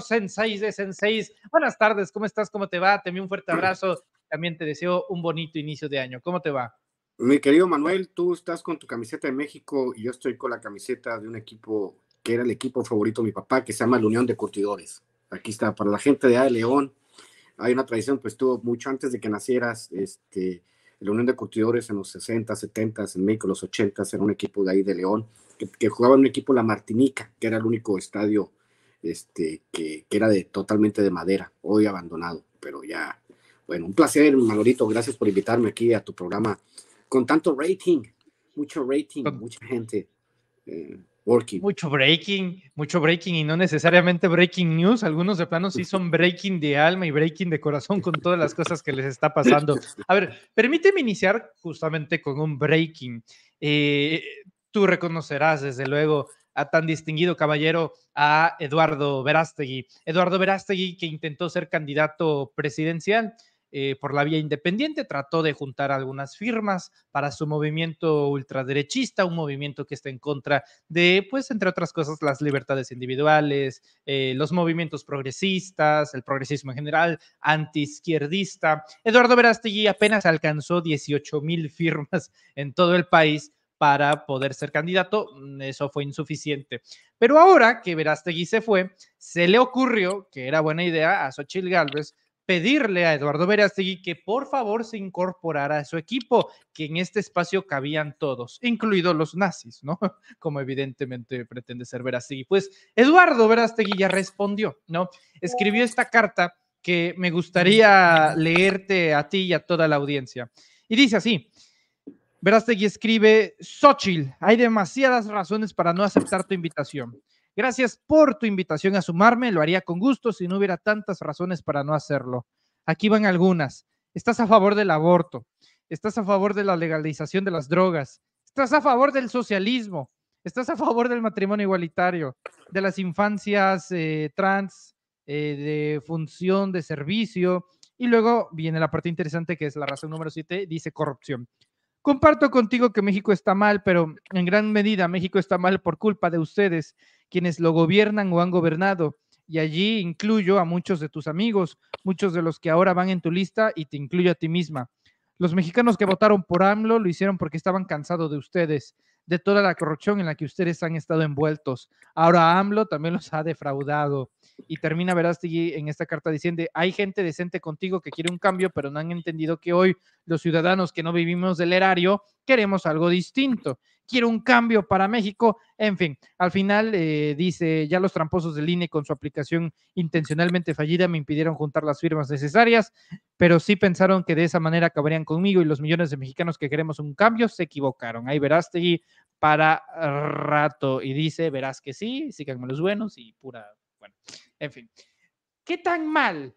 Senseis de Senseis. Buenas tardes, ¿cómo estás? ¿Cómo te va? Te envío un fuerte mm. abrazo. También te deseo un bonito inicio de año. ¿Cómo te va? Mi querido Manuel, tú estás con tu camiseta de México y yo estoy con la camiseta de un equipo que era el equipo favorito de mi papá, que se llama la Unión de Curtidores. Aquí está, para la gente de A de León, hay una tradición, pues tuvo mucho antes de que nacieras, este, la Unión de Curtidores en los 60, 70, en México, los 80, era un equipo de ahí de León, que, que jugaba en un equipo La Martinica, que era el único estadio este, que, era de, totalmente de madera, hoy abandonado, pero ya, bueno, un placer, Manolito, gracias por invitarme aquí a tu programa con tanto rating, mucho rating, mucha gente. Eh, working. Mucho breaking, mucho breaking y no necesariamente breaking news. Algunos de plano sí son breaking de alma y breaking de corazón con todas las cosas que les está pasando. A ver, permíteme iniciar justamente con un breaking. Eh, tú reconocerás, desde luego, a tan distinguido caballero, a Eduardo Verástegui. Eduardo Verástegui, que intentó ser candidato presidencial eh, por la vía independiente, trató de juntar algunas firmas para su movimiento ultraderechista, un movimiento que está en contra de, pues, entre otras cosas, las libertades individuales, eh, los movimientos progresistas, el progresismo en general, antiizquierdista. Eduardo Verástegui apenas alcanzó 18 mil firmas en todo el país para poder ser candidato. Mm, eso fue insuficiente. Pero ahora que Verástegui se fue, se le ocurrió que era buena idea a Sochil Gálvez, pedirle a Eduardo Verástegui que por favor se incorporara a su equipo, que en este espacio cabían todos, incluidos los nazis, ¿no? Como evidentemente pretende ser Verástegui. Pues Eduardo Verástegui ya respondió, ¿no? Escribió esta carta que me gustaría leerte a ti y a toda la audiencia. Y dice así, Verástegui escribe, Xochil, hay demasiadas razones para no aceptar tu invitación. Gracias por tu invitación a sumarme, lo haría con gusto si no hubiera tantas razones para no hacerlo. Aquí van algunas. Estás a favor del aborto, estás a favor de la legalización de las drogas, estás a favor del socialismo, estás a favor del matrimonio igualitario, de las infancias eh, trans, eh, de función de servicio. Y luego viene la parte interesante que es la razón número 7, dice corrupción. Comparto contigo que México está mal, pero en gran medida México está mal por culpa de ustedes, quienes lo gobiernan o han gobernado. Y allí incluyo a muchos de tus amigos, muchos de los que ahora van en tu lista y te incluyo a ti misma. Los mexicanos que votaron por AMLO lo hicieron porque estaban cansados de ustedes de toda la corrupción en la que ustedes han estado envueltos. Ahora AMLO también los ha defraudado. Y termina Verástegui en esta carta diciendo, hay gente decente contigo que quiere un cambio, pero no han entendido que hoy los ciudadanos que no vivimos del erario queremos algo distinto quiero un cambio para México. En fin, al final eh, dice, ya los tramposos del INE con su aplicación intencionalmente fallida me impidieron juntar las firmas necesarias, pero sí pensaron que de esa manera acabarían conmigo y los millones de mexicanos que queremos un cambio se equivocaron. Ahí y para rato y dice, verás que sí, síganme los buenos y pura, bueno, en fin. ¿Qué tan mal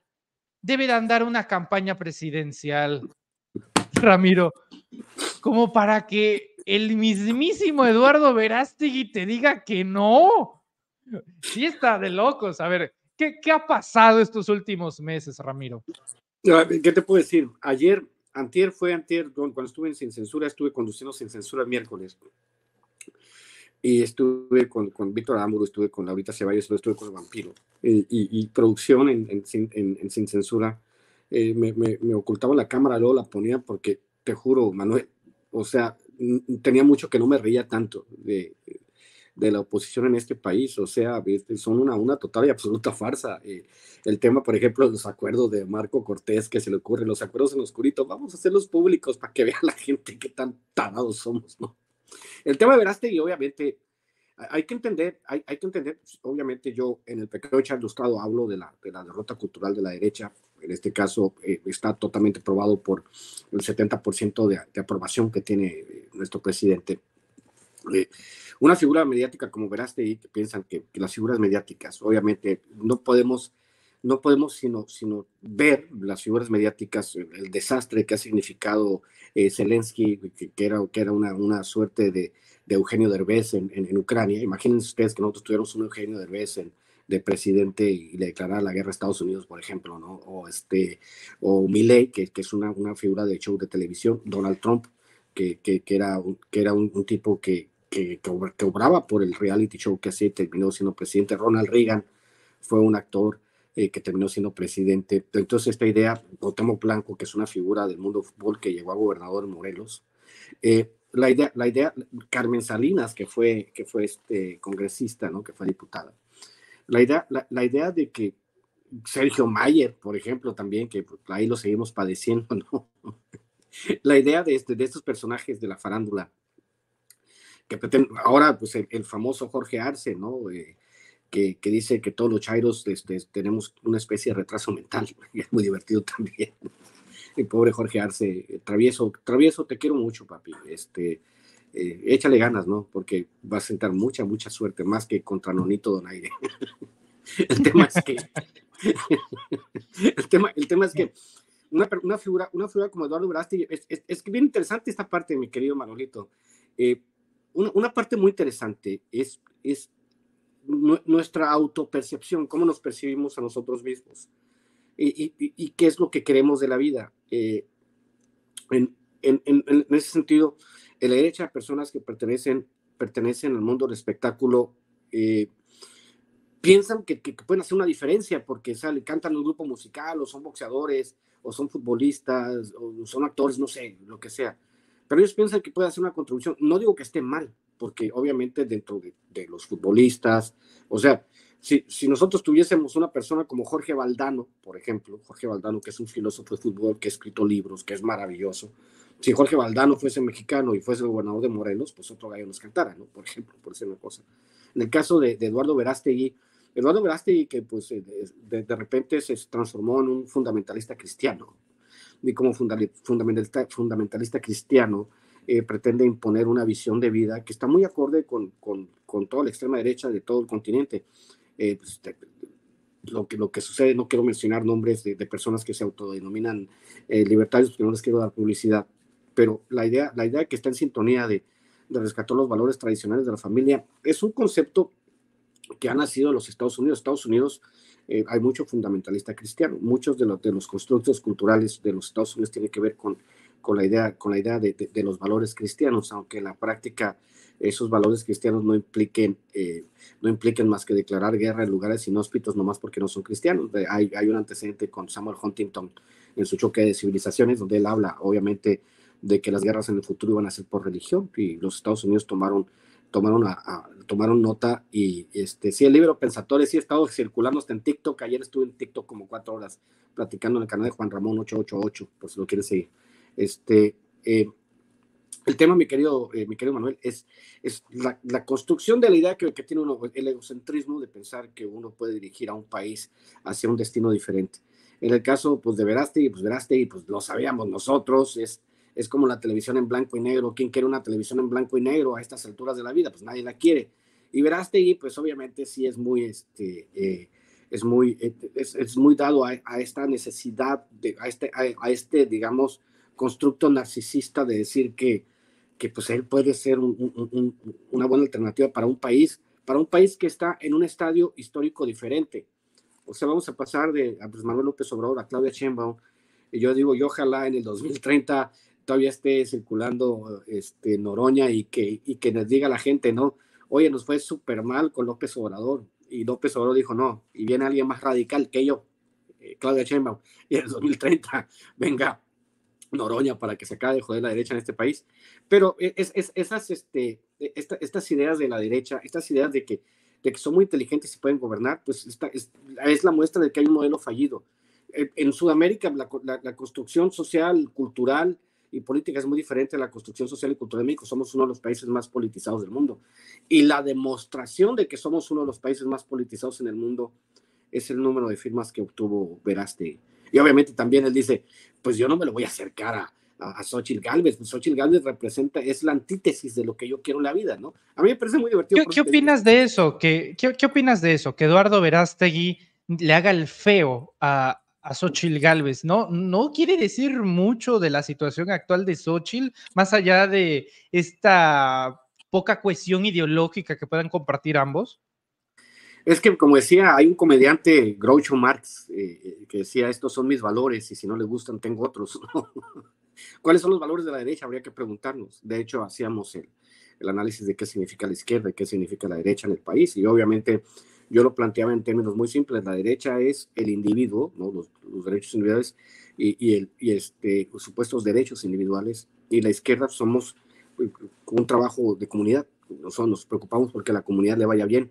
debe de andar una campaña presidencial, Ramiro, como para que el mismísimo Eduardo Verástegui te diga que no. Sí está de locos. A ver, ¿qué, ha pasado estos últimos meses, Ramiro? Ah, ¿Qué te puedo decir? Ayer, antier fue antier, cuando estuve en Sin Censura, estuve conduciendo Sin Censura el miércoles. Y estuve con, Víctor Amuro, estuve con Laurita Ceballos, estuve con el Vampiro. Y, producción en, Sin Censura. Eh, me, me ocultaba la cámara, luego la ponía porque, te juro, Manuel, o sea, Mm, tenía mucho que no me reía tanto de, de la oposición en este país. O sea, este, son una, una total y absoluta farsa. Eh, el tema, por ejemplo, los acuerdos de Marco Cortés que se le ocurre, los acuerdos en oscurito, vamos a hacerlos públicos para que vea la gente qué tan tarados somos, ¿no? El tema de y obviamente, hay que entender, hay, hay que entender, pues, obviamente yo en el pequeño ilustrado hablo de la, de la derrota cultural de la derecha, en este caso eh, está totalmente aprobado por el 70% de, de, aprobación que tiene eh, nuestro presidente. Eh, una figura mediática como verás, que piensan que, las figuras mediáticas, obviamente, no podemos, no podemos sino, sino ver las figuras mediáticas, el, desastre que ha significado Zelensky, que, era, que era una, una suerte de, de Eugenio Derbez en, en, Ucrania. Imagínense ustedes que nosotros tuviéramos un Eugenio Derbez en, de presidente y le declarara la guerra a Estados Unidos, por ejemplo, ¿no? O este, o Milley, que, que es una, una, figura de show de televisión, Donald Trump, que, que, que era, un, que era un, tipo que, que, que, obraba por el reality show que hacía y terminó siendo presidente. Ronald Reagan fue un actor eh, que terminó siendo presidente. Entonces, esta idea, Otomo Blanco, que es una figura del mundo fútbol que llegó a gobernador Morelos, eh, la idea, la idea, Carmen Salinas, que fue, que fue este congresista, ¿no? que fue diputada, la idea, de que Sergio Mayer, por ejemplo, también, que pues, ahí lo seguimos padeciendo, ¿no? la idea este, de, estos personajes de la farándula, que ahora pues el, famoso Jorge Arce, ¿no? Eh, que, que, dice que todos los chairos este, tenemos una especie de retraso mental, y es muy divertido también. El pobre Jorge Arce, eh, travieso, travieso, te quiero mucho, papi. Este, eh, échale ganas, ¿no? Porque va a sentar mucha, mucha suerte, más que contra Nonito Donaire. el tema es que, el, tema, el tema es que una, una, figura, una figura como Eduardo Brasti... es, es, bien interesante esta parte, mi querido Manolito. Eh, una, una, parte muy interesante es, es nuestra autopercepción, cómo nos percibimos a nosotros mismos y, qué es lo que queremos de la vida. Eh, en, en, en, en, ese sentido, en la derecha, personas que pertenecen, pertenecen al mundo del espectáculo eh, piensan que, que, pueden hacer una diferencia porque sale, cantan en un grupo musical o son boxeadores o son futbolistas o son actores, no sé, lo que sea. Pero ellos piensan que puede hacer una contribución. No digo que esté mal, porque obviamente dentro de, los futbolistas, o sea, si, si, nosotros tuviésemos una persona como Jorge Valdano, por ejemplo, Jorge Valdano, que es un filósofo de fútbol, que ha escrito libros, que es maravilloso, si Jorge Valdano fuese mexicano y fuese el gobernador de Morelos, pues otro gallo nos cantara, ¿no? Por ejemplo, por decir una cosa. En el caso de, Eduardo Verástegui, Eduardo Verástegui que pues eh, de, repente se transformó en un fundamentalista cristiano, y como fundamentalista, fundamentalista cristiano eh, pretende imponer una visión de vida que está muy acorde con, con, toda la extrema derecha de todo el continente. Eh, pues, lo que, lo que sucede, no quiero mencionar nombres de, personas que se autodenominan libertarios porque no les quiero dar publicidad, pero la idea, la idea que está en sintonía de, de rescatar los valores tradicionales de la familia es un concepto que ha nacido en los Estados Unidos. Estados Unidos eh, hay mucho fundamentalista cristiano. Muchos de los, de los constructos culturales de los Estados Unidos tienen que ver con, con la idea, con la idea de, de, los valores cristianos, aunque en la práctica esos valores cristianos no impliquen, eh, no impliquen más que declarar guerra en lugares inhóspitos nomás porque no son cristianos. Hay, hay un antecedente con Samuel Huntington en su choque de civilizaciones, donde él habla, obviamente, de que las guerras en el futuro iban a ser por religión y los Estados Unidos tomaron tomaron, a, tomaron nota y este, sí, el libro Pensadores, sí ha estado circulando hasta en TikTok, ayer estuve en TikTok como cuatro horas platicando en el canal de Juan Ramón 888, por si lo quieres seguir. Este, eh, el tema, mi querido, eh, mi querido Manuel, es, es la, construcción de la idea que, que tiene uno, el egocentrismo de pensar que uno puede dirigir a un país hacia un destino diferente. En el caso pues, de y pues y pues lo sabíamos nosotros, es, es como la televisión en blanco y negro. ¿Quién quiere una televisión en blanco y negro a estas alturas de la vida? Pues nadie la quiere. Y Verástegui, pues obviamente sí es muy, este, eh, es muy, eh, es, es, muy dado a, esta necesidad, de, a, este, a, este, digamos, constructo narcisista de decir que, que pues él puede ser una buena alternativa para un país, para un país que está en un estadio histórico diferente. O sea, vamos a pasar de Manuel López Obrador a Claudia Sheinbaum. Y yo digo, yo ojalá en el 2030 todavía esté circulando este, Noroña y que, y que nos diga la gente, ¿no? Oye, nos fue súper mal con López Obrador. Y López Obrador dijo, no, y viene alguien más radical que yo, eh, Claudia Sheinbaum, y en el 2030 venga Noroña para que se acabe de joder la derecha en este país. Pero e, es, es, esas, este, e, estas ideas de la derecha, estas ideas de que, de que son muy inteligentes y pueden gobernar, pues esta, es, la muestra de que hay un modelo fallido en Sudamérica la, la, construcción social, cultural, y política es muy diferente a la construcción social y cultural de México. Somos uno de los países más politizados del mundo. Y la demostración de que somos uno de los países más politizados en el mundo es el número de firmas que obtuvo Veraste. Y obviamente también él dice, pues yo no me lo voy a acercar a, a, Xochitl Galvez. Pues Xochitl Galvez representa, es la antítesis de lo que yo quiero en la vida, ¿no? A mí me parece muy divertido. ¿Qué, opinas de eso? ¿Qué, ¿Qué, qué, opinas de eso? Que Eduardo Verástegui le haga el feo a, a Xochitl Galvez, ¿no? No quiere decir mucho de la situación actual de Xochitl, más allá de esta poca cohesión ideológica que puedan compartir ambos. Es que, como decía, hay un comediante, Groucho Marx, eh, eh, que decía, estos son mis valores y si no les gustan, tengo otros. ¿Cuáles son los valores de la derecha? Habría que preguntarnos. De hecho, hacíamos el, el análisis de qué significa la izquierda y qué significa la derecha en el país. Y obviamente yo lo planteaba en términos muy simples, la derecha es el individuo, los, derechos individuales y, el, este, supuestos derechos individuales, y la izquierda somos eh, un trabajo de comunidad, nosotros nos preocupamos porque a la comunidad le vaya bien.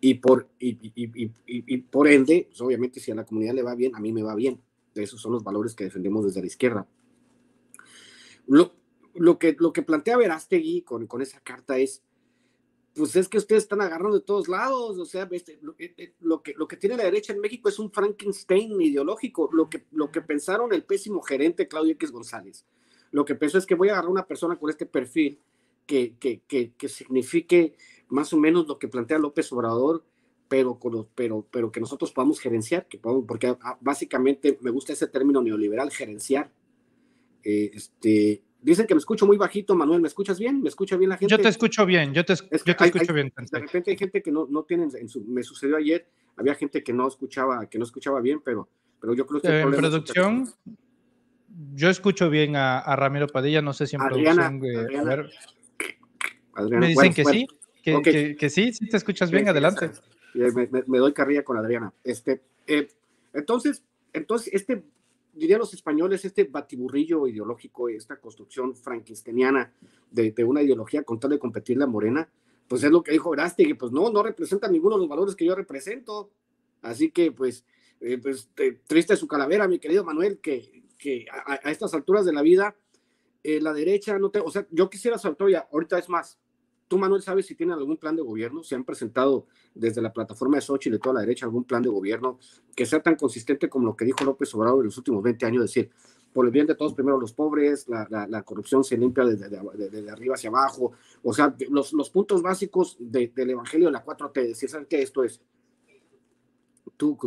Y por, y, por ende, pues, obviamente, si a la comunidad le va bien, a mí me va bien. Esos son los valores que defendemos desde la izquierda. Lo, lo que, lo que plantea Verástegui con, con esa carta es, pues es que ustedes están agarrando de todos lados, o sea, este, eh, eh, lo, que, lo que tiene la derecha en México es un Frankenstein ideológico, lo que, lo que pensaron el pésimo gerente Claudio X González, lo que pensó es que voy a agarrar una persona con este perfil que, que, que, que signifique más o menos lo que plantea López Obrador, pero, pero, pero que nosotros podamos gerenciar, que porque ah, básicamente me gusta ese término neoliberal, gerenciar, eh, este, Dicen que me escucho muy bajito, Manuel. ¿Me escuchas bien? ¿Me escucha bien la gente? Yo te escucho bien, yo te, escucho bien. De repente hay gente que no, no tienen, me sucedió ayer, había gente que no escuchaba, que no escuchaba bien, pero, pero yo creo que... Eh, en producción, yo escucho bien a, Ramiro Padilla, no sé si en producción... me dicen que sí, que, sí, sí te escuchas bien, adelante. Eh, me, doy carrilla con Adriana. Este, eh, entonces, entonces, este dirían los españoles, este batiburrillo ideológico, esta construcción franquisteniana de, una ideología con tal de competir la morena, pues es lo que dijo que pues no, no representa ninguno de los valores que yo represento. Así que, pues, eh, pues triste su calavera, mi querido Manuel, que, que a, estas alturas de la vida, eh, la derecha no te, o sea, yo quisiera su ahorita es más, Tú, Manuel, ¿sabes si tienen algún plan de gobierno? ¿Se han presentado desde la plataforma de Sochi de toda la derecha algún plan de gobierno que sea tan consistente como lo que dijo López Obrador en los últimos 20 años? Es decir, por el bien de todos, primero los pobres, la, corrupción se limpia desde de, arriba hacia abajo. O sea, los, puntos básicos del Evangelio de la 4T, decir, ¿saben qué esto es?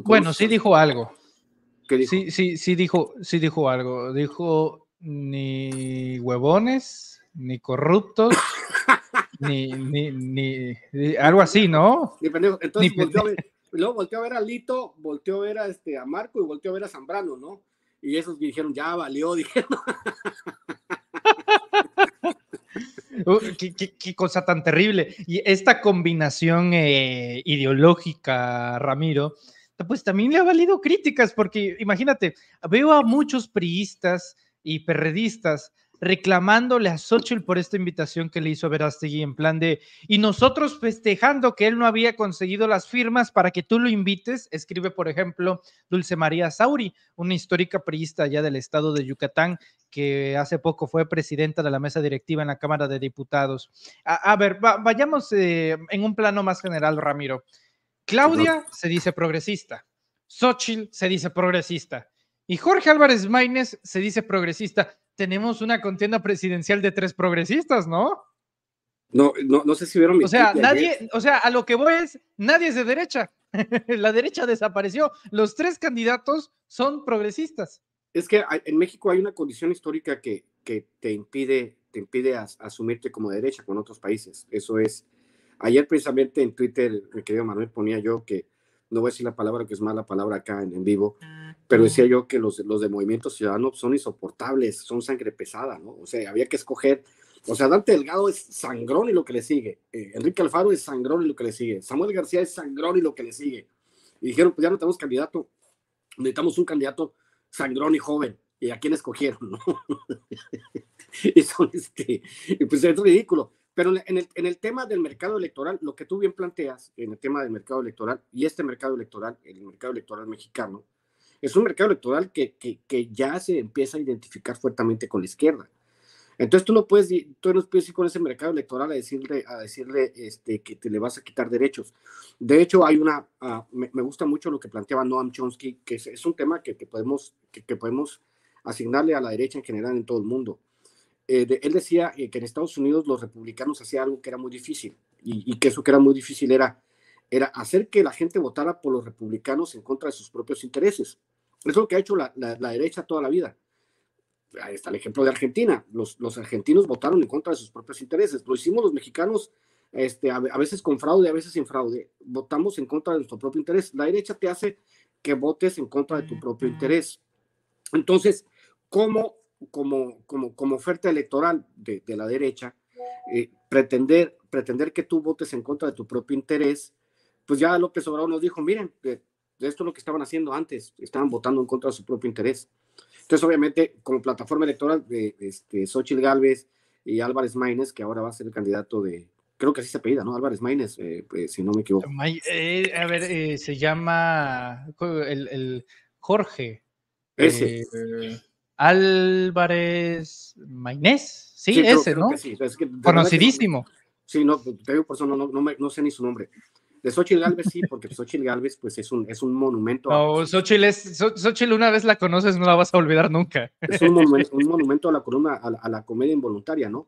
bueno, sí dijo algo. ¿Qué Sí, sí, sí dijo, sí dijo algo. Dijo ni huevones, ni corruptos ni, algo así, ¿no? Ni Entonces volteó a ver, luego volteó a ver a Lito, volteó a ver a, este, a Marco y volteó a ver a Zambrano, ¿no? Y esos dijeron, ya valió, dijeron. ¿Qué, cosa tan terrible. Y esta combinación eh, ideológica, Ramiro, pues también le ha valido críticas, porque imagínate, veo a muchos priistas y perredistas reclamándole a Xochitl por esta invitación que le hizo Verástegui en plan de, y nosotros festejando que él no había conseguido las firmas para que tú lo invites, escribe, por ejemplo, Dulce María Sauri, una histórica priista allá del estado de Yucatán, que hace poco fue presidenta de la mesa directiva en la Cámara de Diputados. A, ver, vayamos eh, en un plano más general, Ramiro. Claudia se dice progresista, Xochitl se dice progresista. Y Jorge Álvarez Maínez se dice progresista tenemos una contienda presidencial de tres progresistas, ¿no? No, no, no sé si vieron mi O sea, nadie, o sea, a lo que voy es, nadie es de derecha. la derecha desapareció. Los tres candidatos son progresistas. Es que en México hay una condición histórica que, que te impide, te impide asumirte como derecha con otros países. Eso es. Ayer precisamente en Twitter, mi querido Manuel, ponía yo que no voy a decir la palabra que es mala palabra acá en, en vivo. Pero decía yo que los, los de Movimiento Ciudadano son insoportables, son sangre pesada, ¿no? O sea, había que escoger. O sea, Dante Delgado es sangrón y lo que le sigue. Eh, Enrique Alfaro es sangrón y lo que le sigue. Samuel García es sangrón y lo que le sigue. Y dijeron, pues ya no tenemos candidato. Necesitamos un candidato sangrón y joven. ¿Y a quién escogieron? ¿no? Este, y pues es ridículo. Pero el, en el, tema del mercado electoral, lo que tú bien planteas en el tema del mercado electoral y este mercado electoral, el mercado electoral mexicano, es un mercado electoral que, ya se empieza a identificar fuertemente con la izquierda. Entonces tú no puedes, tú no ir con ese mercado electoral a decirle, a decirle este, que te le vas a quitar derechos. De hecho, hay una, ah, me, gusta mucho lo que planteaba Noam Chomsky, que es, un tema que, podemos, que, podemos asignarle a la derecha en general en todo el mundo. Eh, él decía eh, que en Estados Unidos los republicanos hacían algo que era muy difícil y, y que eso que era muy difícil era era hacer que la gente votara por los republicanos en contra de sus propios intereses. Eso es lo que ha hecho la, la, derecha toda la vida. Ahí está el ejemplo de Argentina. Los, los, argentinos votaron en contra de sus propios intereses. Lo hicimos los mexicanos este, a, veces con fraude, a veces sin fraude. Votamos en contra de nuestro propio interés. La derecha te hace que votes en contra de tu propio interés. Entonces, ¿cómo, como, como, como oferta electoral de, la derecha, eh, pretender, pretender que tú votes en contra de tu propio interés pues ya López Obrador nos dijo, miren, esto es lo que estaban haciendo antes, estaban votando en contra de su propio interés. Entonces, obviamente, como plataforma electoral de este, Xochitl Galvez y Álvarez Maínez, que ahora va a ser el candidato de, creo que así se apellida, ¿no? Álvarez Maínez, eh, pues, si no me equivoco. Eh, a ver, eh, se llama el, Jorge. Ese. Álvarez Maínez. sí, ese, ¿no? Conocidísimo. sí, no, te digo por eso, no, sé ni su nombre. De Xochitl Galvez sí, porque Xochitl Galvez pues es un, es un monumento. No, a... Xochitl, una vez la conoces no la vas a olvidar nunca. Es un, monumento, a la columna, a, la comedia involuntaria, ¿no?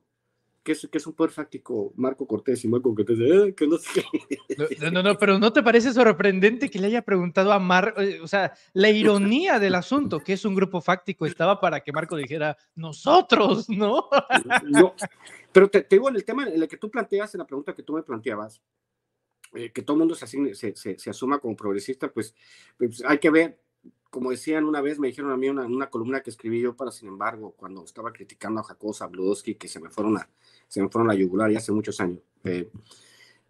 Que es, que es un poder fáctico Marco Cortés y Marco Cortés, que eh, no No, no, pero ¿no te parece sorprendente que le haya preguntado a Marco, eh, o sea, la ironía del asunto, que es un grupo fáctico, estaba para que Marco dijera, nosotros, ¿no? pero te, te digo, el tema en el que tú planteas, en la pregunta que tú me planteabas, eh, que todo el mundo se, se, asuma como progresista, pues, pues, hay que ver, como decían una vez, me dijeron a mí una, una columna que escribí yo para Sin embargo, cuando estaba criticando a Jacosa, Bludowski, que se me fueron a, se me fueron a yugular ya hace muchos años. Eh,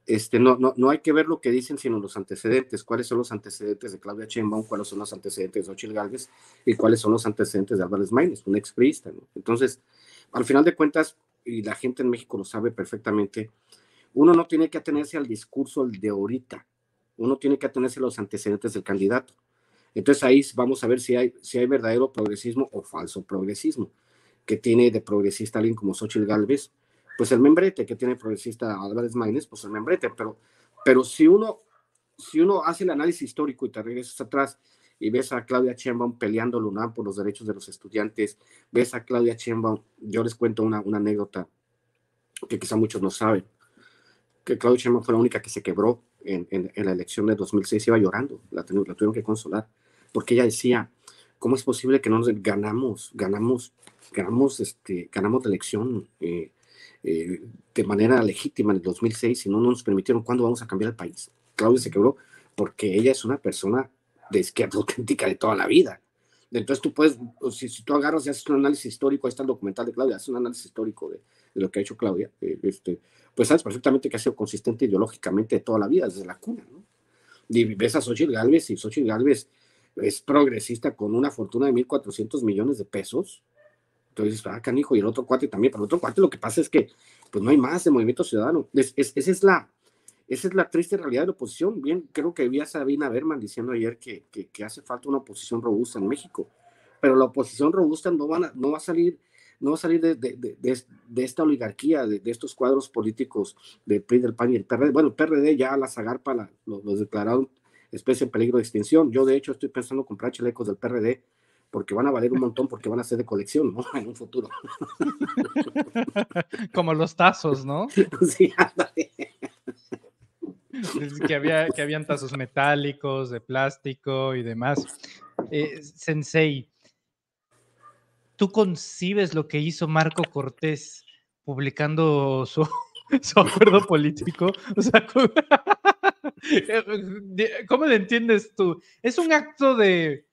este, no, no, no hay que ver lo que dicen, sino los antecedentes. ¿Cuáles son los antecedentes de Claudia Sheinbaum? ¿Cuáles son los antecedentes de Ochil Gálvez? ¿Y cuáles son los antecedentes de Álvarez Maínez, un expriista? ¿no? Entonces, al final de cuentas, y la gente en México lo sabe perfectamente, uno no tiene que atenerse al discurso de ahorita, uno tiene que atenerse a los antecedentes del candidato. Entonces ahí vamos a ver si hay, verdadero progresismo o falso progresismo, que tiene de progresista alguien como Xochitl Galvez, pues el membrete, que tiene progresista Álvarez Maínez, pues el membrete, pero, pero si, uno, si uno hace el análisis histórico y te regresas atrás y ves a Claudia Sheinbaum peleando lunar por los derechos de los estudiantes, ves a Claudia Sheinbaum, yo les cuento una, una anécdota que quizá muchos no saben, que Claudia Sheinbaum fue la única que se quebró en, la elección de 2006, iba llorando, la, tuvieron que consolar, porque ella decía, ¿cómo es posible que no nos ganamos, ganamos, ganamos, este, ganamos la elección eh, eh, de manera legítima en el 2006 y no, nos permitieron, ¿cuándo vamos a cambiar el país? Claudia se quebró porque ella es una persona de izquierda auténtica de toda la vida. Entonces tú puedes, pues, si, tú agarras y haces un análisis histórico, ahí está el documental de Claudia, haces un análisis histórico de, lo que ha hecho Claudia, eh, este, pues sabes perfectamente que ha sido consistente ideológicamente toda la vida, desde la cuna, ¿no? Y ves a Xochitl Galvez y Xochitl Galvez es progresista con una fortuna de 1.400 millones de pesos. Entonces, ah, canijo, y el otro cuate también, pero el otro cuate lo que pasa es que pues no hay más de movimiento ciudadano. Es, es, esa, es la, esa es la triste realidad de la oposición. Bien, creo que vi a Sabina Berman diciendo ayer que, que, hace falta una oposición robusta en México, pero la oposición robusta no, van a, no va a salir no salir de, de, de, esta oligarquía, de, estos cuadros políticos de PRI, del PAN y el PRD. Bueno, el PRD ya la Zagarpa los declararon especie en peligro de extinción. Yo, de hecho, estoy pensando comprar chalecos del PRD porque van a valer un montón, porque van a ser de colección, ¿no? En un futuro. Como los tazos, ¿no? Sí, que, había, habían tazos metálicos, de plástico y demás. Eh, sensei, ¿tú concibes lo que hizo Marco Cortés publicando su, acuerdo político? ¿cómo, lo eh, entiendes tú? ¿Es un acto de,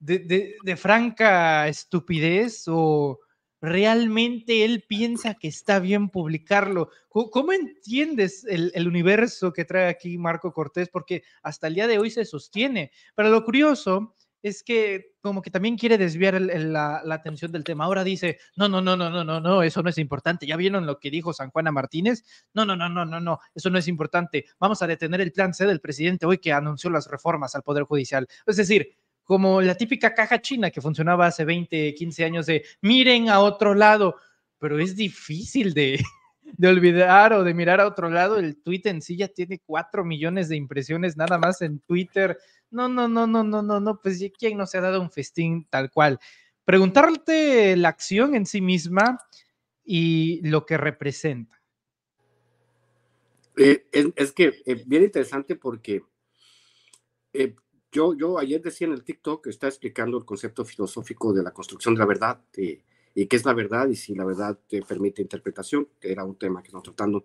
de, franca estupidez o realmente él piensa que está bien publicarlo. ¿Cómo, entiendes el, el, universo que trae aquí Marco Cortés? Porque hasta el día de hoy se sostiene. Pero lo curioso es que como que también quiere desviar la, atención del tema. Ahora dice, no, no, no, no, no, no, no, eso no es importante. ¿Ya vieron lo que dijo San Juana Martínez? No, no, no, no, no, no, eso no es importante. Vamos a detener el plan C del presidente hoy que anunció las reformas al Poder Judicial. Es decir, como la típica caja china que funcionaba hace 20, 15 años de miren a otro lado, pero es difícil de, de olvidar o de mirar a otro lado, el tweet en sí ya tiene cuatro millones de impresiones nada más en Twitter. No, no, no, no, no, no, no, pues ¿quién no se ha dado un festín tal cual? Preguntarte la acción en sí misma y lo que representa. Eh, es, que es eh, bien interesante porque eh, yo, yo ayer decía en el TikTok, que está explicando el concepto filosófico de la construcción de la verdad, y qué es la verdad y si la verdad te permite interpretación, que era un tema que estamos tratando,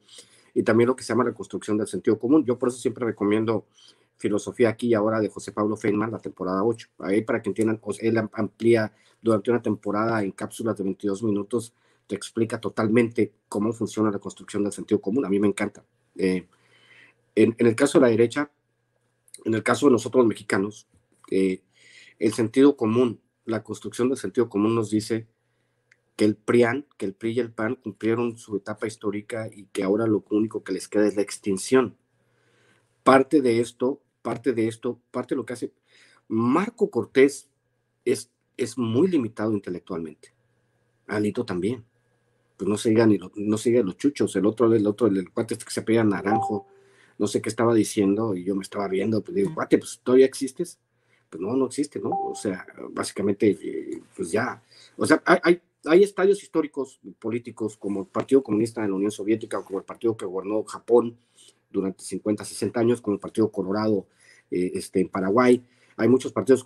y también lo que se llama la construcción del sentido común. Yo por eso siempre recomiendo Filosofía aquí y ahora de José Pablo Feynman, la temporada 8. Ahí para que entiendan, él amplía durante una temporada en cápsulas de 22 minutos, te explica totalmente cómo funciona la construcción del sentido común. A mí me encanta. Eh, en, el caso de la derecha, en el caso de nosotros los mexicanos, eh, el sentido común, la construcción del sentido común nos dice el PRIAN, que el PRI y el PAN cumplieron su etapa histórica y que ahora lo único que les queda es la extinción. Parte de esto, parte de esto, parte de lo que hace Marco Cortés es, es muy limitado intelectualmente. Alito también. Pues no se no siga los chuchos, el otro, el otro, el cuate este que se pega naranjo, no sé qué estaba diciendo, y yo me estaba viendo, pues digo, cuate, pues todavía existes. Pues no, no existe, ¿no? O sea, básicamente, eh, pues ya. O sea, hay hay estadios históricos políticos como el Partido Comunista de la Unión Soviética o como el partido que gobernó Japón durante 50, 60 años, como el Partido Colorado eh, este, en Paraguay. Hay muchos partidos,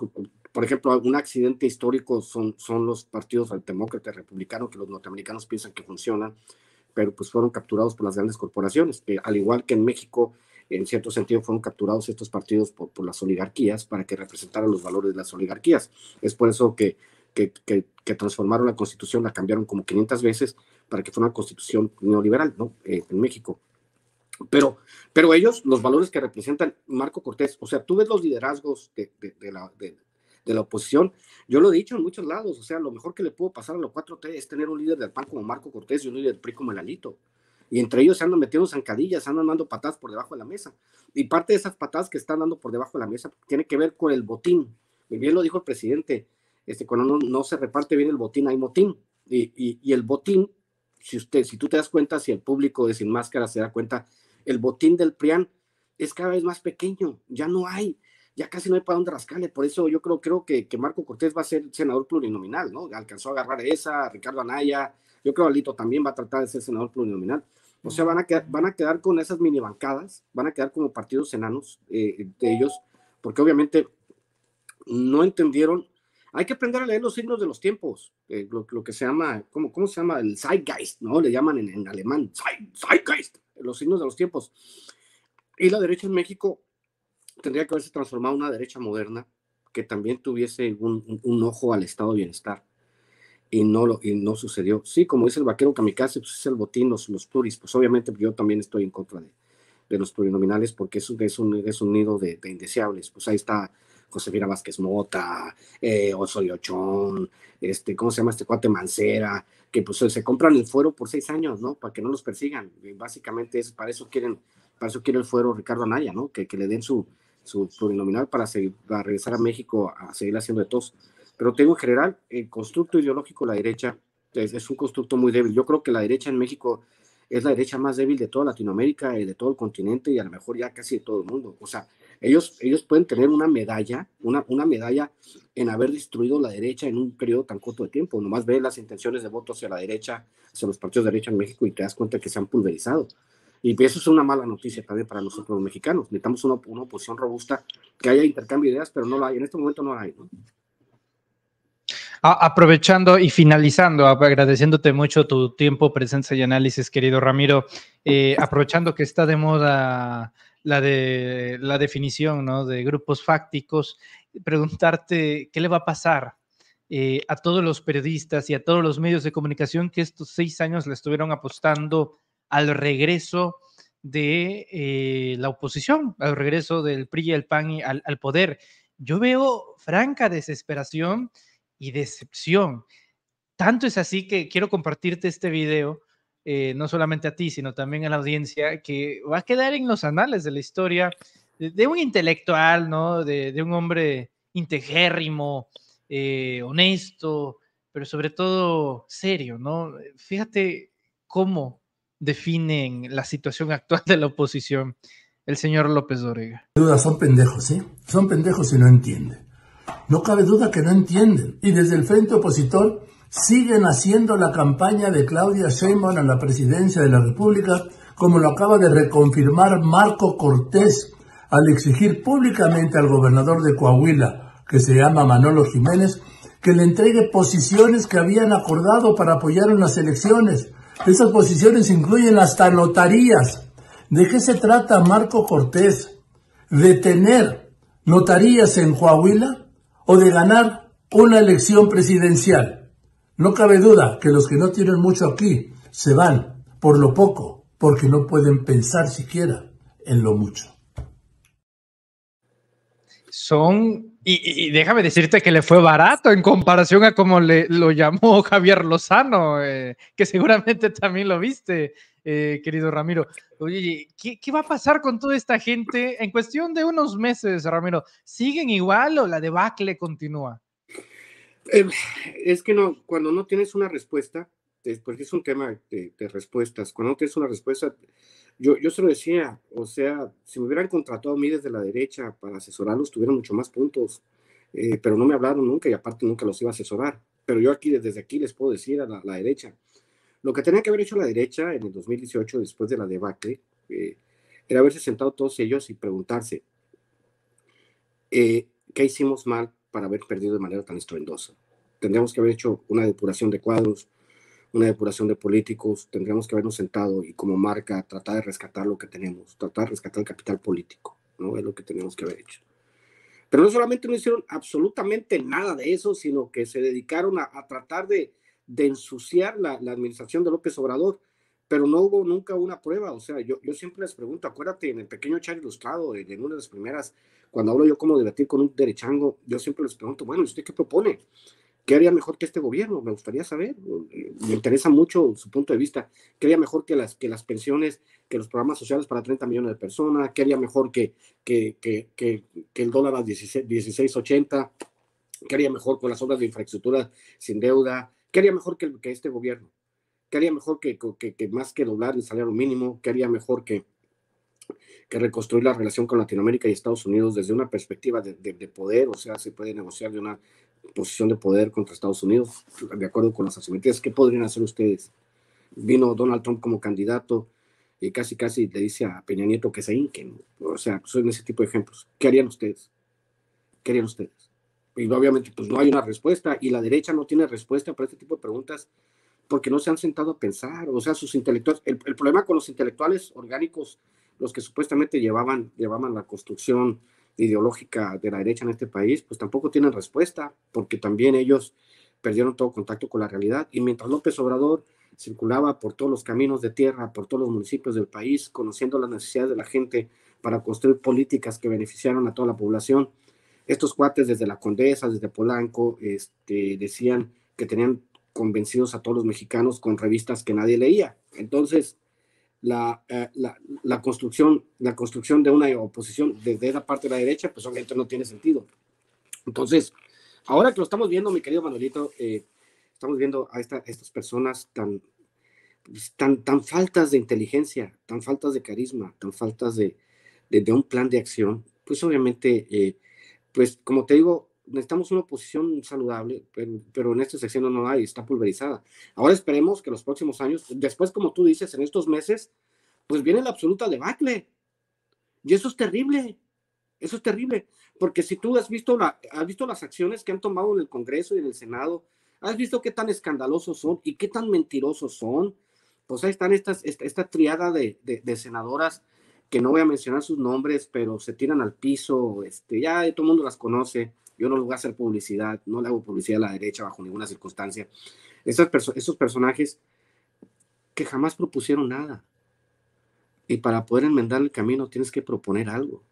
por ejemplo, un accidente histórico son, son los partidos demócrata y republicano que los norteamericanos piensan que funcionan, pero pues fueron capturados por las grandes corporaciones, al igual que en México, en cierto sentido, fueron capturados estos partidos por, por las oligarquías para que representaran los valores de las oligarquías. Es por eso que que, transformaron la constitución, la cambiaron como 500 veces para que fuera una constitución neoliberal, ¿no? Eh, en México. Pero, pero ellos, los valores que representan Marco Cortés, o sea, tú ves los liderazgos de, de, la, de, la oposición, yo lo he dicho en muchos lados, o sea, lo mejor que le puedo pasar a los 4T es tener un líder del PAN como Marco Cortés y un líder del PRI como el Alito. Y entre ellos se andan metiendo zancadillas, se andan dando patadas por debajo de la mesa. Y parte de esas patadas que están dando por debajo de la mesa tiene que ver con el botín. Bien lo dijo el presidente, este, cuando no, se reparte bien el botín, hay motín. Y, el botín, si, usted, si tú te das cuenta, si el público de Sin Máscara se da cuenta, el botín del PRIAN es cada vez más pequeño, ya no hay, ya casi no hay para dónde rascarle, por eso yo creo, creo que, que Marco Cortés va a ser senador plurinominal, ¿no? Alcanzó a agarrar esa, Ricardo Anaya, yo creo que Alito también va a tratar de ser senador plurinominal. O sea, van a, quedar, van a quedar con esas mini bancadas, van a quedar como partidos enanos eh, de ellos, porque obviamente no entendieron hay que aprender a leer los signos de los tiempos, eh, lo, que se llama, ¿cómo, ¿cómo, se llama? El Zeitgeist, ¿no? Le llaman en, en alemán Zeitgeist, los signos de los tiempos. Y la derecha en México tendría que haberse transformado en una derecha moderna que también tuviese un, un, ojo al estado de bienestar. Y no, lo, y no sucedió. Sí, como dice el vaquero kamikaze, pues es el botín, los, los Pues obviamente yo también estoy en contra de, de los plurinominales porque es, es, un, es un nido de, de indeseables. Pues ahí está Josefina Vázquez Mota, eh, Osorio este, ¿cómo se llama este cuate Mancera? Que pues se compran el fuero por seis años, ¿no? Para que no los persigan. básicamente es, para eso quieren, para eso quiere el fuero Ricardo Anaya, ¿no? Que, le den su, su plurinominal para, seguir, regresar a México a seguir haciendo de tos. Pero tengo en general el constructo ideológico, la derecha, es un constructo muy débil. Yo creo que la derecha en México es la derecha más débil de toda Latinoamérica, y eh, de todo el continente y a lo mejor ya casi de todo el mundo. O sea, ellos, ellos pueden tener una medalla, una, una medalla en haber destruido la derecha en un periodo tan corto de tiempo. Nomás ve las intenciones de voto hacia la derecha, hacia los partidos de derecha en México y te das cuenta que se han pulverizado. Y eso es una mala noticia también para nosotros los mexicanos. Necesitamos una, una oposición robusta, que haya intercambio de ideas, pero no la hay. En este momento no la hay aprovechando y finalizando, agradeciéndote mucho tu tiempo, presencia y análisis, querido Ramiro, eh, aprovechando que está de moda la, de, la definición de grupos fácticos, preguntarte qué le va a pasar eh, a todos los periodistas y a todos los medios de comunicación que estos seis años le estuvieron apostando al regreso de eh, la oposición, al regreso del PRI y el PAN al poder. Yo veo franca desesperación y decepción. Tanto es así que quiero compartirte este video, eh, no solamente a ti, sino también a la audiencia, que va a quedar en los anales de la historia de, un intelectual, ¿no? De, un hombre integérrimo, eh, honesto, pero sobre todo serio, ¿no? Fíjate cómo definen la situación actual de la oposición el señor López Dorega. Duda, son pendejos, ¿sí? ¿eh? Son pendejos y no entienden. No cabe duda que no entienden y desde el frente opositor siguen haciendo la campaña de Claudia Sheinbaum a la presidencia de la República, como lo acaba de reconfirmar Marco Cortés al exigir públicamente al gobernador de Coahuila, que se llama Manolo Jiménez, que le entregue posiciones que habían acordado para apoyar en las elecciones. Esas posiciones incluyen hasta notarías. ¿De qué se trata Marco Cortés? ¿De tener notarías en Coahuila? o de ganar una elección presidencial. No cabe duda que los que no tienen mucho aquí se van por lo poco, porque no pueden pensar siquiera en lo mucho. Son, y, déjame decirte que le fue barato en comparación a como le, lo llamó Javier Lozano, eh, que seguramente también lo viste. Eh, querido Ramiro. Oye, ¿qué, va a pasar con toda esta gente en cuestión de unos meses, Ramiro? ¿Siguen igual o la debacle continúa? Eh, es que no, cuando no tienes una respuesta, porque es un tema de, respuestas, cuando no tienes una respuesta, yo, yo se lo decía, o sea, si me hubieran contratado a mí desde la derecha para asesorarlos, tuvieran mucho más puntos, eh, pero no me hablaron nunca y aparte nunca los iba a asesorar. Pero yo aquí, desde aquí, les puedo decir a la derecha, lo que tenía que haber hecho la derecha en el 2018, después de la debacle, eh, era haberse sentado todos ellos y preguntarse, eh, ¿qué hicimos mal para haber perdido de manera tan estruendosa? Tendríamos que haber hecho una depuración de cuadros, una depuración de políticos, tendríamos que habernos sentado y como marca tratar de rescatar lo que tenemos, tratar de rescatar el capital político, ¿no? Es lo que teníamos que haber hecho. Pero no solamente no hicieron absolutamente nada de eso, sino que se dedicaron a tratar de de ensuciar la, la, administración de López Obrador, pero no hubo nunca una prueba. O sea, yo, yo siempre les pregunto, acuérdate en el pequeño chat ilustrado, en, una de las primeras, cuando hablo yo como debatir con un derechango, yo siempre les pregunto, bueno, ¿y usted qué propone? ¿Qué haría mejor que este gobierno? Me gustaría saber, eh, me interesa mucho su punto de vista. ¿Qué haría mejor que las, que las pensiones, que los programas sociales para 30 millones de personas? ¿Qué haría mejor que, que, que, el dólar a 16, 16.80? ¿Qué haría mejor con las obras de infraestructura sin deuda? ¿Qué haría mejor que, que este gobierno? ¿Qué haría mejor que, que, más que doblar el salario mínimo? ¿Qué haría mejor que, que reconstruir la relación con Latinoamérica y Estados Unidos desde una perspectiva de, de, poder? O sea, se puede negociar de una posición de poder contra Estados Unidos, de acuerdo con las asimetrías. ¿Qué podrían hacer ustedes? Vino Donald Trump como candidato y casi, casi le dice a Peña Nieto que se hinquen. O sea, son ese tipo de ejemplos. ¿Qué harían ustedes? ¿Qué harían ustedes? y obviamente pues no hay una respuesta y la derecha no tiene respuesta para este tipo de preguntas porque no se han sentado a pensar, o sea, sus intelectuales, el, problema con los intelectuales orgánicos, los que supuestamente llevaban, llevaban la construcción ideológica de la derecha en este país, pues tampoco tienen respuesta, porque también ellos perdieron todo contacto con la realidad. Y mientras López Obrador circulaba por todos los caminos de tierra, por todos los municipios del país, conociendo las necesidades de la gente para construir políticas que beneficiaron a toda la población, estos cuates desde la Condesa, desde Polanco, este, decían que tenían convencidos a todos los mexicanos con revistas que nadie leía. Entonces, la, eh, construcción, la construcción de una oposición desde la parte de la derecha, pues obviamente no tiene sentido. Entonces, ahora que lo estamos viendo, mi querido Manuelito, eh, estamos viendo a estas personas tan, tan, tan faltas de inteligencia, tan faltas de carisma, tan faltas de, un plan de acción, pues obviamente eh, pues como te digo, necesitamos una oposición saludable, pero, en esta sección no hay, está pulverizada. Ahora esperemos que los próximos años, después como tú dices, en estos meses, pues viene la absoluta debacle. Y eso es terrible, eso es terrible, porque si tú has visto, la, has visto las acciones que han tomado en el Congreso y en el Senado, has visto qué tan escandalosos son y qué tan mentirosos son, pues ahí están estas, esta, triada de, de senadoras que no voy a mencionar sus nombres, pero se tiran al piso, este, ya todo el mundo las conoce, yo no les voy a hacer publicidad, no le hago publicidad a la derecha bajo ninguna circunstancia. Esos, esos personajes que jamás propusieron nada. Y para poder enmendar el camino tienes que proponer algo,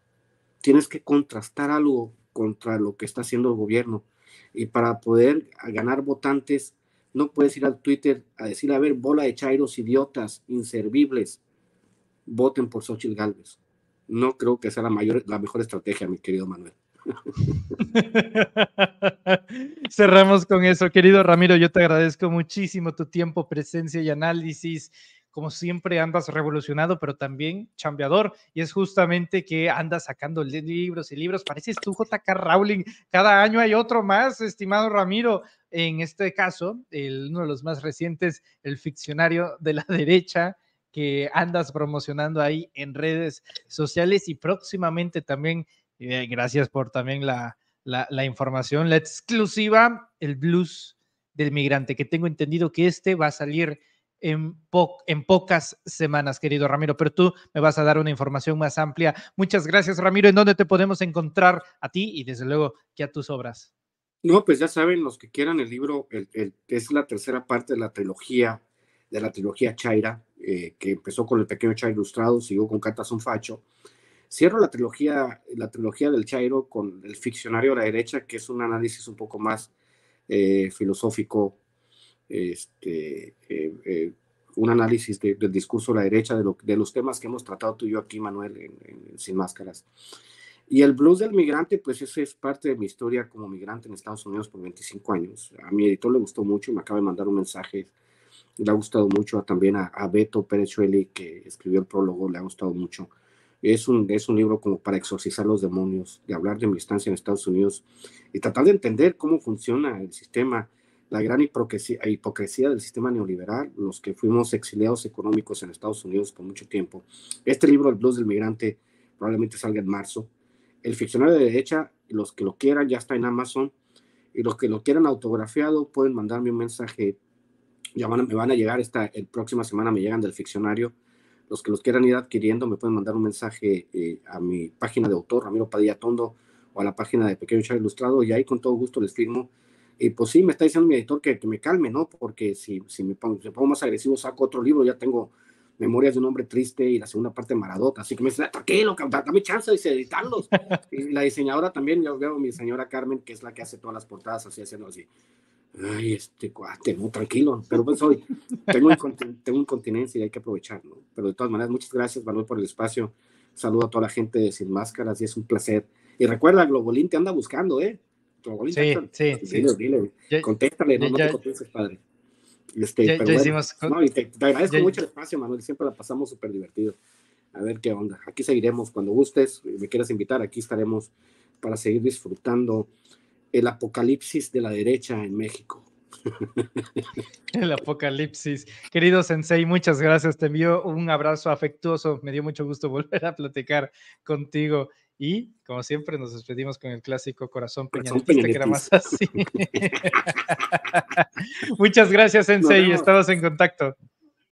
tienes que contrastar algo contra lo que está haciendo el gobierno. Y para poder ganar votantes, no puedes ir al Twitter a decir, a ver, bola de chairos, idiotas, inservibles, voten por Xochitl Galvez. No creo que sea la, mayor, la mejor estrategia, mi querido Manuel. Cerramos con eso. Querido Ramiro, yo te agradezco muchísimo tu tiempo, presencia y análisis. Como siempre, andas revolucionado, pero también chambeador. Y es justamente que andas sacando libros y libros. Pareces tú, JK Rowling. Cada año hay otro más, estimado Ramiro. En este caso, uno de los más recientes, el ficcionario de la derecha, que andas promocionando ahí en redes sociales y próximamente también, eh, gracias por también la, información, la exclusiva, el blues del migrante, que tengo entendido que este va a salir en, pocas semanas, querido Ramiro, pero tú me vas a dar una información más amplia. Muchas gracias, Ramiro. ¿En dónde te podemos encontrar a ti y desde luego que a tus obras? No, pues ya saben, los que quieran el libro, el, es la tercera parte de la trilogía de la trilogía Chaira, eh, que empezó con El Pequeño Chairo Ilustrado, siguió con Cartas un Facho. Cierro la trilogía, la trilogía del Chairo con El Ficcionario a la Derecha, que es un análisis un poco más eh, filosófico, este, eh, un análisis del discurso a la derecha, de, de, los temas que hemos tratado tú y yo aquí, Manuel, en, Sin Máscaras. Y el blues del migrante, pues eso es parte de mi historia como migrante en Estados Unidos por 25 años. A mi editor le gustó mucho y me acaba de mandar un mensaje le ha gustado mucho, también a, Beto Pérez que escribió el prólogo, le ha gustado mucho. Es un, es un libro como para exorcizar los demonios, de hablar de mi estancia en Estados Unidos y tratar de entender cómo funciona el sistema, la gran hipocresía, hipocresía del sistema neoliberal, los que fuimos exiliados económicos en Estados Unidos por mucho tiempo. Este libro, El Blues del Migrante, probablemente salga en marzo. El ficcionario de derecha, los que lo quieran, ya está en Amazon. Y los que lo quieran autografiado pueden mandarme un mensaje ya me van a llegar esta el próxima semana, me llegan del ficcionario. Los que los quieran ir adquiriendo me pueden mandar un mensaje eh, a mi página de autor, Ramiro Padilla Tondo, o a la página de Pequeño Char Ilustrado, y ahí con todo gusto les firmo. Y pues sí, me está diciendo mi editor que, que me calme, ¿no? Porque si, si me, pongo, más agresivo, saco otro libro, ya tengo Memorias de un hombre triste y la segunda parte de Maradota. Así que me dice, ah, tranquilo, dame chance de editarlos. y la diseñadora también, yo veo mi señora Carmen, que es la que hace todas las portadas, así haciendo así ay, este cuate, no, tranquilo, pero pues hoy tengo, tengo, incontinencia y hay que aprovecharlo. Pero de todas maneras, muchas gracias, Manuel, por el espacio. Saludo a toda la gente de Sin Máscaras y es un placer. Y recuerda, Globolín te anda buscando, ¿eh? Globolín, sí, sí, sí. no, te contestes, padre. Este, ya, pero no, y te, te agradezco mucho el espacio, Manuel, siempre la pasamos súper divertido. A ver qué onda. Aquí seguiremos cuando gustes, me quieras invitar, aquí estaremos para seguir disfrutando el apocalipsis de la derecha en México. El apocalipsis. Querido Sensei, muchas gracias. Te envío un abrazo afectuoso. Me dio mucho gusto volver a platicar contigo. Y como siempre, nos despedimos con el clásico corazón, peñalista, este que muchas gracias, Sensei. Estamos en contacto.